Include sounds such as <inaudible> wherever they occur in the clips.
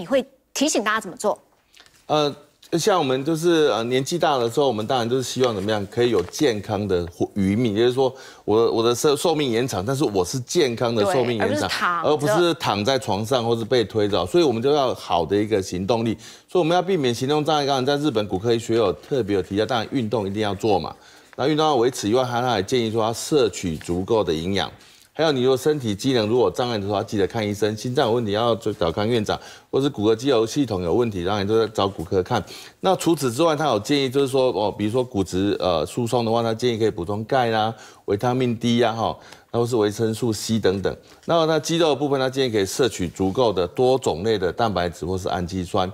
你会提醒大家怎么做？呃，像我们就是呃年纪大了之后，我们当然就是希望怎么样，可以有健康的余命，就是说我我的寿寿命延长，但是我是健康的寿命延长，而不是躺在床上或是被推着，所以我们就要好的一个行动力，所以我们要避免行动障碍。刚才在日本骨科医学有特别有提到，当然运动一定要做嘛，那运动要维持以外，他还建议说要摄取足够的营养。还有，你如果身体机能如果障碍的话，候，记得看医生。心脏有问题要找康院长，或是骨骼肌肉系统有问题，当然都在找骨科看。那除此之外，他有建议，就是说哦，比如说骨质呃疏松的话，他建议可以补充钙啦、维他命 D 呀，哈，然后是维生素 C 等等。那么，那肌肉部分，他建议可以摄取足够的多种类的蛋白质或是氨基酸。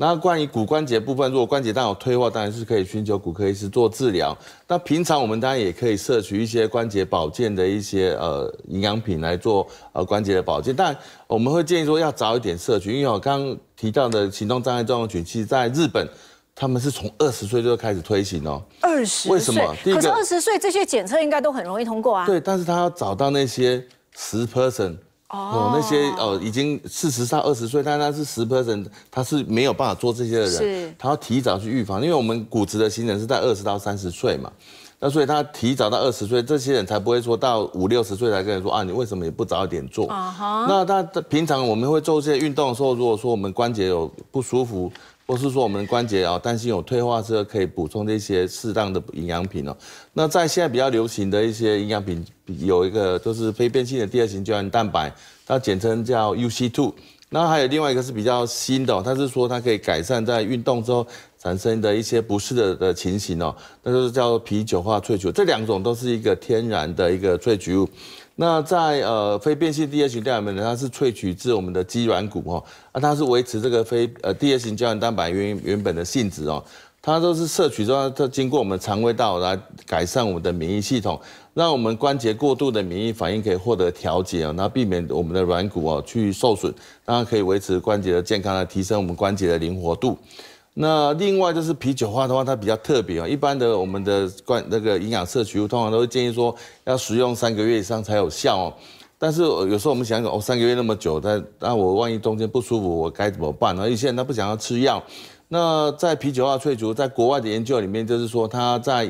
那关于骨关节部分，如果关节当有退化，当然是可以寻求骨科医师做治疗。那平常我们当然也可以摄取一些关节保健的一些呃营养品来做呃关节的保健，但我们会建议说要早一点摄取，因为我刚刚提到的行动障碍症群，其实在日本，他们是从二十岁就开始推行哦。二十为什么？可是二十岁这些检测应该都很容易通过啊。对，但是他要找到那些十 person。哦，那些哦，已经四十到二十岁，但他是十 percent，他是没有办法做这些的人，他要提早去预防，因为我们骨质的形成是在二十到三十岁嘛，那所以他提早到二十岁，这些人才不会说到五六十岁才跟人说啊，你为什么也不早一点做？那他平常我们会做这些运动的时候，如果说我们关节有不舒服。或是说我们关节啊担心有退化之后，可以补充这些适当的营养品哦。那在现在比较流行的一些营养品，有一个就是非变性的第二型胶原蛋白，它简称叫 UC two。那还有另外一个是比较新的，它是说它可以改善在运动之后产生的一些不适的的情形哦，那就是叫啤酒化萃取。这两种都是一个天然的一个萃取物。那在呃非变性 D H 胶原酶呢，它是萃取自我们的肌软骨哦，那它是维持这个非呃 D H 型胶原蛋白原原本的性质哦。它都是摄取之后，它经过我们肠胃道来改善我们的免疫系统，让我们关节过度的免疫反应可以获得调节哦，那避免我们的软骨哦去受损，那可以维持关节的健康来提升我们关节的灵活度。那另外就是啤酒花的话，它比较特别哦，一般的我们的关那个营养摄取物，通常都会建议说要使用三个月以上才有效哦。但是有时候我们想想哦三个月那么久，但那我万一中间不舒服我该怎么办呢？有些人他不想要吃药。那在啤酒花萃取，在国外的研究里面，就是说它在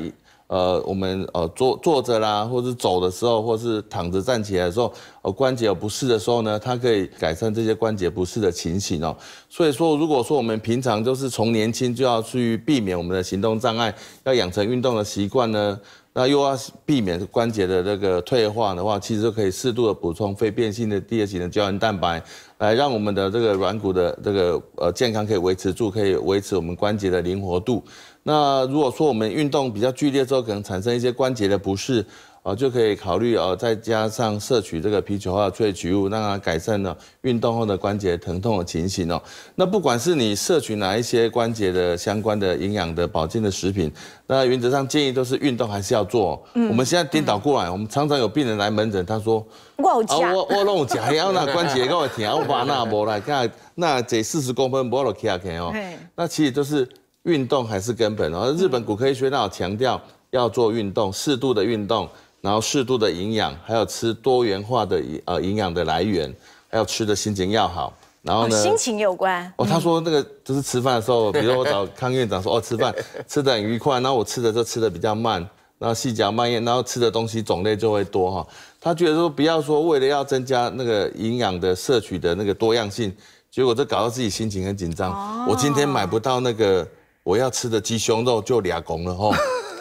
呃我们呃坐坐着啦，或是走的时候，或是躺着站起来的时候，呃关节有不适的时候呢，它可以改善这些关节不适的情形哦。所以说，如果说我们平常就是从年轻就要去避免我们的行动障碍，要养成运动的习惯呢。那又要避免关节的这个退化的话，其实可以适度的补充非变性的第二型的胶原蛋白，来让我们的这个软骨的这个呃健康可以维持住，可以维持我们关节的灵活度。那如果说我们运动比较剧烈之后，可能产生一些关节的不适。哦，就可以考虑哦，再加上摄取这个啤酒化萃取物，让它改善了运动后的关节疼痛的情形哦。那不管是你摄取哪一些关节的相关的营养的保健的食品，那原则上建议都是运动还是要做。我们现在颠倒过来，我们常常有病人来门诊，他说，我啊我我弄假，要那关节够我疼，我把那无啦，看那这四十公分无落起来看哦，那其实就是运动还是根本哦。日本骨科医学那强调要做运动，适度的运动。然后适度的营养，还有吃多元化的呃营养的来源，还有吃的心情要好。然后呢？心情有关哦。他说那个就是吃饭的时候，<laughs> 比如我找康院长说哦，吃饭 <laughs> 吃的很愉快，然后我吃的就吃的比较慢，然后细嚼慢咽，然后吃的东西种类就会多哈。他觉得说不要说为了要增加那个营养的摄取的那个多样性，结果这搞到自己心情很紧张。我今天买不到那个我要吃的鸡胸肉就俩拱了哈。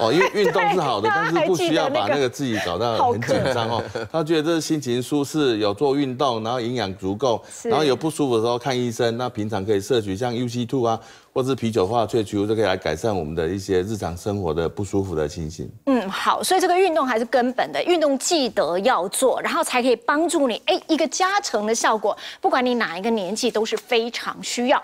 哦，因为 <laughs> 运动是好的，但是不需要把那个自己搞到很紧张哦。他觉得这是心情舒适，有做运动，然后营养足够，然后有不舒服的时候看医生。那平常可以摄取像 UC Two 啊，或是啤酒化萃取物，就可以来改善我们的一些日常生活的不舒服的情形。嗯，好，所以这个运动还是根本的，运动记得要做，然后才可以帮助你，哎，一个加成的效果，不管你哪一个年纪都是非常需要。